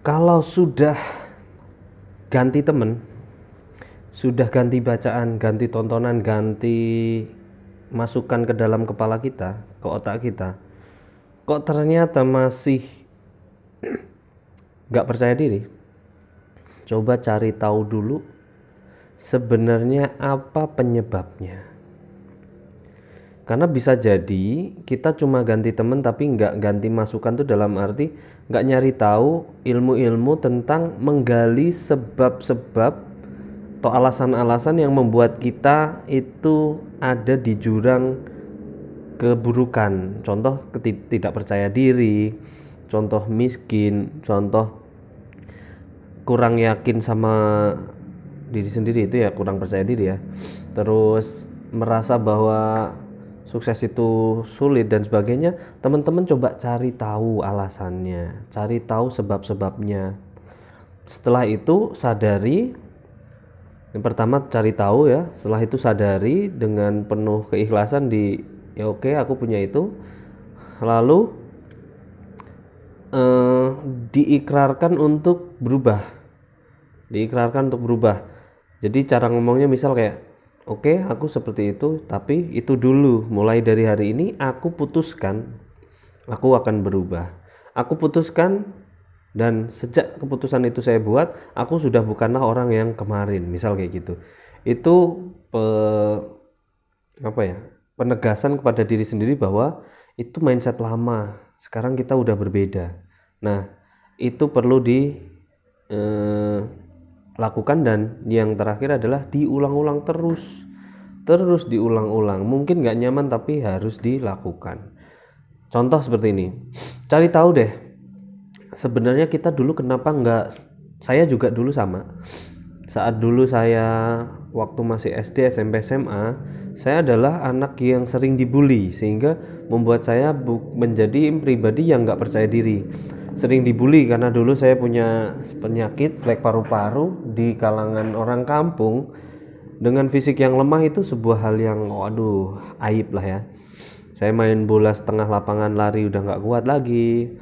kalau sudah ganti temen sudah ganti bacaan ganti tontonan ganti masukan ke dalam kepala kita ke otak kita kok ternyata masih nggak percaya diri coba cari tahu dulu sebenarnya apa penyebabnya karena bisa jadi kita cuma ganti temen tapi nggak ganti masukan tuh dalam arti nggak nyari tahu ilmu-ilmu tentang menggali sebab-sebab atau alasan-alasan yang membuat kita itu ada di jurang keburukan contoh tidak percaya diri contoh miskin contoh kurang yakin sama diri sendiri itu ya kurang percaya diri ya terus merasa bahwa sukses itu sulit dan sebagainya, teman-teman coba cari tahu alasannya, cari tahu sebab-sebabnya. Setelah itu sadari yang pertama cari tahu ya, setelah itu sadari dengan penuh keikhlasan di ya oke okay, aku punya itu. Lalu eh, diikrarkan untuk berubah. Diikrarkan untuk berubah. Jadi cara ngomongnya misal kayak Oke, okay, aku seperti itu, tapi itu dulu. Mulai dari hari ini aku putuskan aku akan berubah. Aku putuskan dan sejak keputusan itu saya buat, aku sudah bukanlah orang yang kemarin, misal kayak gitu. Itu pe, apa ya? penegasan kepada diri sendiri bahwa itu mindset lama. Sekarang kita udah berbeda. Nah, itu perlu di eh, lakukan dan yang terakhir adalah diulang-ulang terus terus diulang-ulang mungkin nggak nyaman tapi harus dilakukan contoh seperti ini cari tahu deh sebenarnya kita dulu kenapa nggak saya juga dulu sama saat dulu saya waktu masih SD SMP SMA saya adalah anak yang sering dibully sehingga membuat saya menjadi pribadi yang nggak percaya diri sering dibully karena dulu saya punya penyakit flek paru-paru di kalangan orang kampung dengan fisik yang lemah itu sebuah hal yang waduh aib lah ya saya main bola setengah lapangan lari udah nggak kuat lagi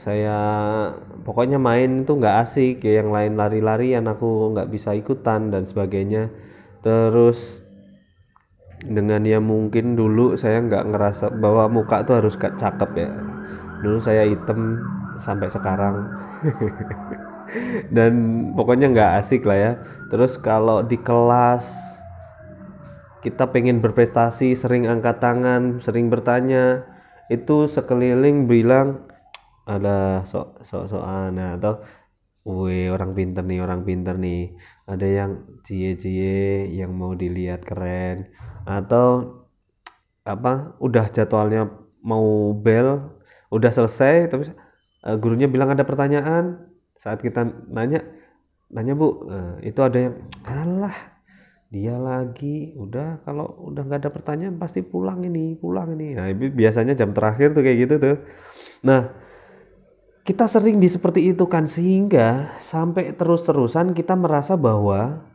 saya pokoknya main itu nggak asik ya yang lain lari-larian aku nggak bisa ikutan dan sebagainya terus dengan ya mungkin dulu saya nggak ngerasa bahwa muka tuh harus gak cakep ya dulu saya item sampai sekarang dan pokoknya nggak asik lah ya terus kalau di kelas kita pengen berprestasi sering angkat tangan sering bertanya itu sekeliling bilang ada sok sok sokan nah, atau woi orang pinter nih orang pinter nih ada yang cie cie yang mau dilihat keren atau apa udah jadwalnya mau bel udah selesai tapi uh, gurunya bilang ada pertanyaan saat kita nanya nanya bu uh, itu ada yang alah dia lagi udah kalau udah nggak ada pertanyaan pasti pulang ini pulang ini nah biasanya jam terakhir tuh kayak gitu tuh nah kita sering di seperti itu kan sehingga sampai terus-terusan kita merasa bahwa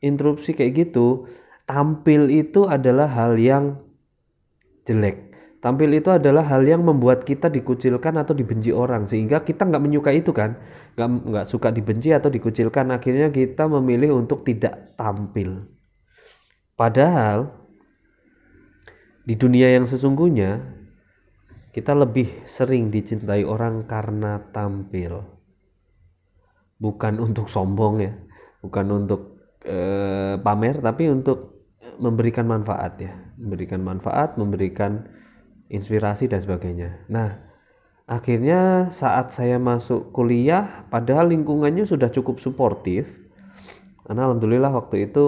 interupsi kayak gitu tampil itu adalah hal yang jelek Tampil itu adalah hal yang membuat kita dikucilkan atau dibenci orang sehingga kita nggak menyukai itu kan, nggak nggak suka dibenci atau dikucilkan akhirnya kita memilih untuk tidak tampil. Padahal di dunia yang sesungguhnya kita lebih sering dicintai orang karena tampil, bukan untuk sombong ya, bukan untuk eh, pamer tapi untuk memberikan manfaat ya, memberikan manfaat, memberikan inspirasi dan sebagainya. Nah, akhirnya saat saya masuk kuliah, padahal lingkungannya sudah cukup suportif. Karena alhamdulillah waktu itu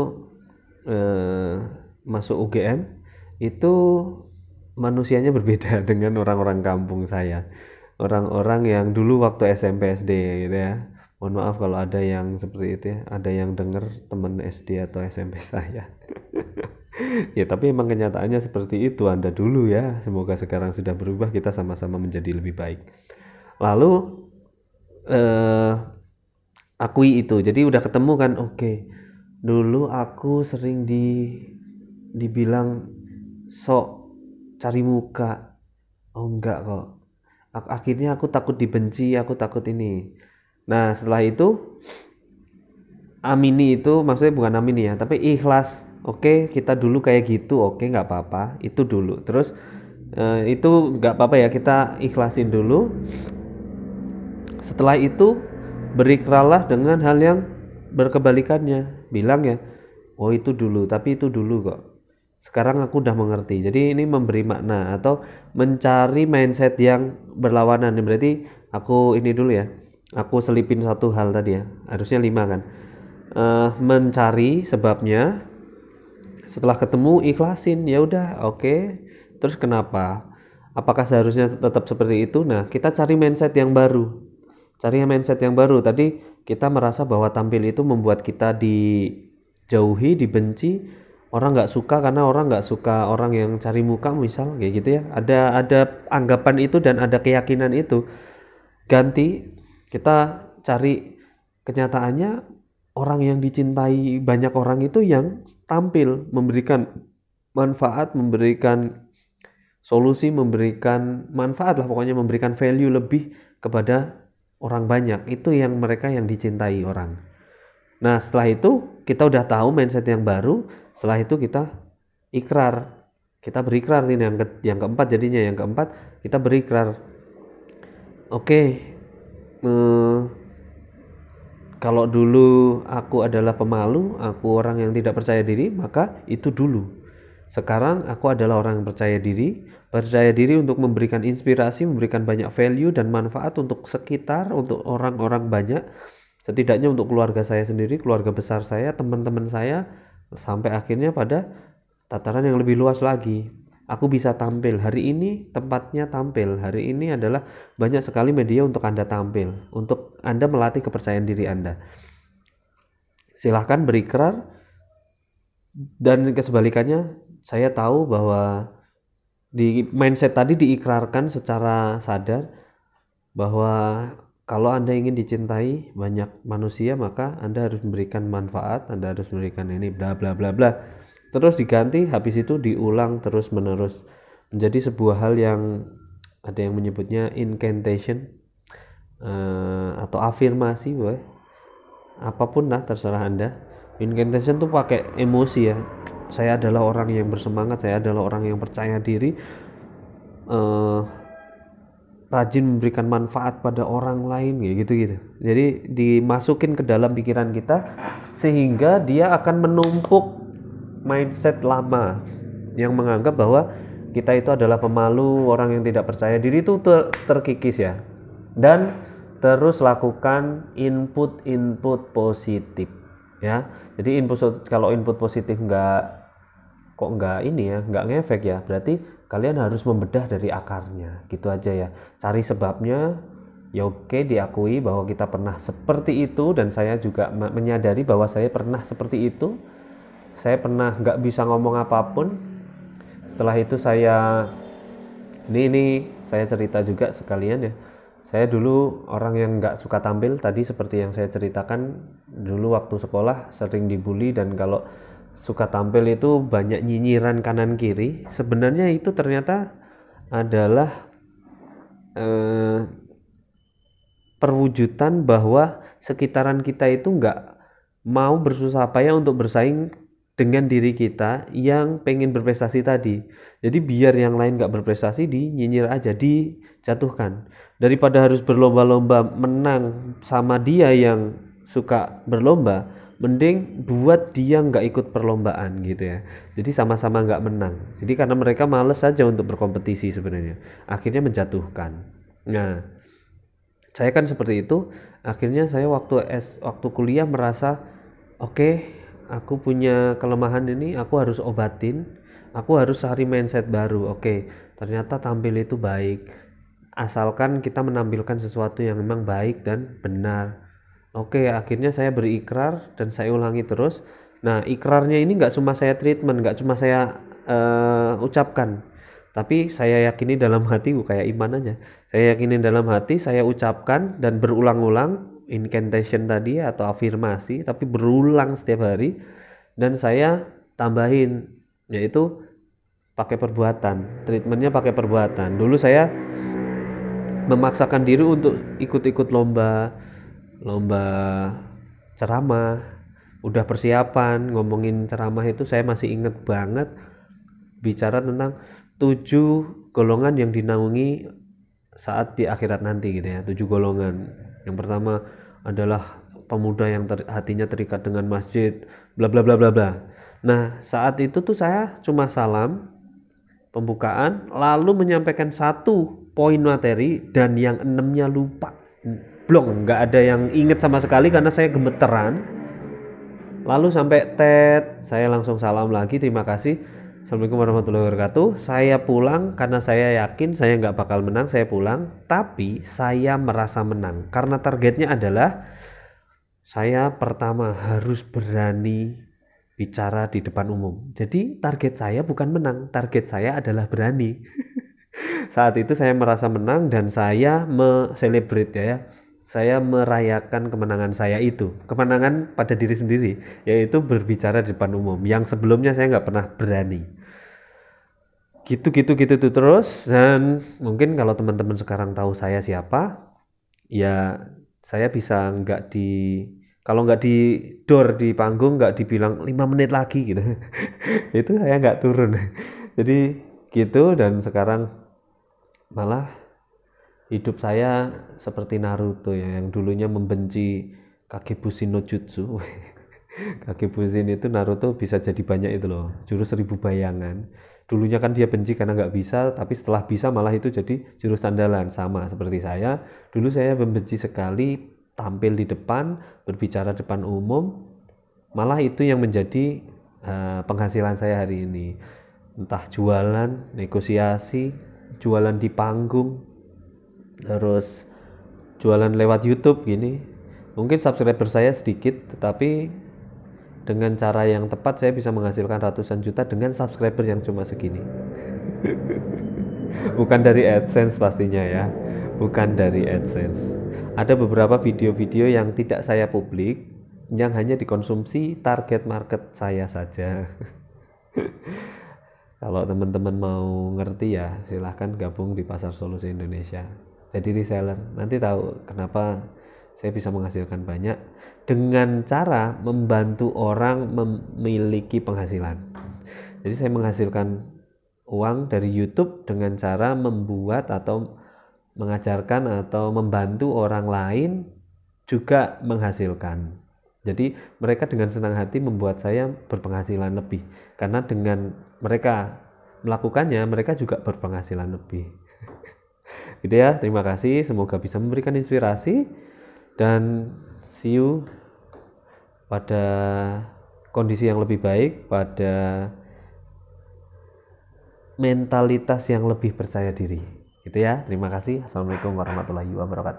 eh, masuk UGM itu manusianya berbeda dengan orang-orang kampung saya. Orang-orang yang dulu waktu SMP SD gitu ya. Mohon maaf kalau ada yang seperti itu ya, ada yang denger temen SD atau SMP saya ya tapi emang kenyataannya seperti itu Anda dulu ya semoga sekarang sudah berubah kita sama-sama menjadi lebih baik lalu eh, akui itu jadi udah ketemu kan oke okay. dulu aku sering di dibilang sok cari muka oh enggak kok akhirnya aku takut dibenci aku takut ini nah setelah itu amini itu maksudnya bukan amini ya tapi ikhlas oke okay, kita dulu kayak gitu oke okay, nggak apa-apa itu dulu terus uh, itu nggak apa-apa ya kita ikhlasin dulu setelah itu berikralah dengan hal yang berkebalikannya bilang ya oh itu dulu tapi itu dulu kok sekarang aku udah mengerti jadi ini memberi makna atau mencari mindset yang berlawanan berarti aku ini dulu ya aku selipin satu hal tadi ya harusnya lima kan uh, mencari sebabnya setelah ketemu ikhlasin ya udah oke okay. terus kenapa apakah seharusnya tetap seperti itu nah kita cari mindset yang baru cari mindset yang baru tadi kita merasa bahwa tampil itu membuat kita dijauhi dibenci orang nggak suka karena orang nggak suka orang yang cari muka misal kayak gitu ya ada ada anggapan itu dan ada keyakinan itu ganti kita cari kenyataannya orang yang dicintai banyak orang itu yang tampil memberikan manfaat, memberikan solusi, memberikan manfaat lah pokoknya memberikan value lebih kepada orang banyak. Itu yang mereka yang dicintai orang. Nah, setelah itu kita udah tahu mindset yang baru, setelah itu kita ikrar. Kita berikrar ini yang ke, yang keempat jadinya yang keempat kita berikrar. Oke. Okay. Uh, kalau dulu aku adalah pemalu, aku orang yang tidak percaya diri, maka itu dulu. Sekarang aku adalah orang yang percaya diri, percaya diri untuk memberikan inspirasi, memberikan banyak value dan manfaat untuk sekitar, untuk orang-orang banyak, setidaknya untuk keluarga saya sendiri, keluarga besar saya, teman-teman saya, sampai akhirnya pada tataran yang lebih luas lagi aku bisa tampil hari ini tempatnya tampil hari ini adalah banyak sekali media untuk anda tampil untuk anda melatih kepercayaan diri anda silahkan berikrar dan kesebalikannya saya tahu bahwa di mindset tadi diikrarkan secara sadar bahwa kalau Anda ingin dicintai banyak manusia maka Anda harus memberikan manfaat, Anda harus memberikan ini bla bla bla bla terus diganti habis itu diulang terus menerus menjadi sebuah hal yang ada yang menyebutnya incantation uh, atau afirmasi boy apapun lah terserah anda incantation tuh pakai emosi ya saya adalah orang yang bersemangat saya adalah orang yang percaya diri uh, rajin memberikan manfaat pada orang lain gitu gitu jadi dimasukin ke dalam pikiran kita sehingga dia akan menumpuk mindset lama yang menganggap bahwa kita itu adalah pemalu, orang yang tidak percaya diri itu ter terkikis ya. Dan terus lakukan input-input positif ya. Jadi input kalau input positif nggak kok nggak ini ya, nggak ngefek ya. Berarti kalian harus membedah dari akarnya, gitu aja ya. Cari sebabnya, ya oke diakui bahwa kita pernah seperti itu dan saya juga menyadari bahwa saya pernah seperti itu saya pernah nggak bisa ngomong apapun setelah itu saya ini ini saya cerita juga sekalian ya saya dulu orang yang nggak suka tampil tadi seperti yang saya ceritakan dulu waktu sekolah sering dibully dan kalau suka tampil itu banyak nyinyiran kanan kiri sebenarnya itu ternyata adalah eh, perwujudan bahwa sekitaran kita itu nggak mau bersusah payah untuk bersaing dengan diri kita yang pengen berprestasi tadi. Jadi biar yang lain nggak berprestasi di nyinyir aja dijatuhkan. Daripada harus berlomba-lomba menang sama dia yang suka berlomba, mending buat dia nggak ikut perlombaan gitu ya. Jadi sama-sama nggak menang. Jadi karena mereka males saja untuk berkompetisi sebenarnya, akhirnya menjatuhkan. Nah, saya kan seperti itu. Akhirnya saya waktu es waktu kuliah merasa oke okay, aku punya kelemahan ini aku harus obatin aku harus cari mindset baru oke ternyata tampil itu baik asalkan kita menampilkan sesuatu yang memang baik dan benar oke akhirnya saya berikrar dan saya ulangi terus nah ikrarnya ini nggak cuma saya treatment nggak cuma saya uh, ucapkan tapi saya yakini dalam hati kayak iman aja saya yakini dalam hati saya ucapkan dan berulang-ulang incantation tadi atau afirmasi tapi berulang setiap hari dan saya tambahin yaitu pakai perbuatan treatmentnya pakai perbuatan dulu saya memaksakan diri untuk ikut-ikut lomba lomba ceramah udah persiapan ngomongin ceramah itu saya masih inget banget bicara tentang tujuh golongan yang dinaungi saat di akhirat nanti gitu ya tujuh golongan yang pertama adalah pemuda yang ter, hatinya terikat dengan masjid bla bla bla bla bla nah saat itu tuh saya cuma salam pembukaan lalu menyampaikan satu poin materi dan yang enamnya lupa blong nggak ada yang inget sama sekali karena saya gemeteran lalu sampai tet saya langsung salam lagi terima kasih Assalamualaikum warahmatullahi wabarakatuh. Saya pulang karena saya yakin saya nggak bakal menang. Saya pulang, tapi saya merasa menang karena targetnya adalah saya pertama harus berani bicara di depan umum. Jadi target saya bukan menang, target saya adalah berani. Saat itu saya merasa menang dan saya me ya. Saya merayakan kemenangan saya itu, kemenangan pada diri sendiri, yaitu berbicara di depan umum. Yang sebelumnya saya nggak pernah berani gitu gitu gitu tuh gitu terus dan mungkin kalau teman-teman sekarang tahu saya siapa ya saya bisa nggak di kalau nggak di door di panggung nggak dibilang lima menit lagi gitu itu saya nggak turun jadi gitu dan sekarang malah hidup saya seperti Naruto ya yang dulunya membenci Kagebushi no Jutsu Kagebushi itu Naruto bisa jadi banyak itu loh jurus seribu bayangan dulunya kan dia benci karena nggak bisa tapi setelah bisa malah itu jadi jurus andalan sama seperti saya dulu saya membenci sekali tampil di depan berbicara depan umum malah itu yang menjadi uh, penghasilan saya hari ini entah jualan negosiasi jualan di panggung terus jualan lewat YouTube gini mungkin subscriber saya sedikit tetapi dengan cara yang tepat saya bisa menghasilkan ratusan juta dengan subscriber yang cuma segini bukan dari AdSense pastinya ya bukan dari AdSense ada beberapa video-video yang tidak saya publik yang hanya dikonsumsi target market saya saja kalau teman-teman mau ngerti ya silahkan gabung di pasar solusi Indonesia jadi reseller nanti tahu kenapa saya bisa menghasilkan banyak dengan cara membantu orang memiliki penghasilan. Jadi saya menghasilkan uang dari YouTube dengan cara membuat atau mengajarkan atau membantu orang lain juga menghasilkan. Jadi mereka dengan senang hati membuat saya berpenghasilan lebih karena dengan mereka melakukannya mereka juga berpenghasilan lebih. gitu ya, terima kasih, semoga bisa memberikan inspirasi dan see you pada kondisi yang lebih baik, pada mentalitas yang lebih percaya diri. Gitu ya. Terima kasih. Assalamualaikum warahmatullahi wabarakatuh.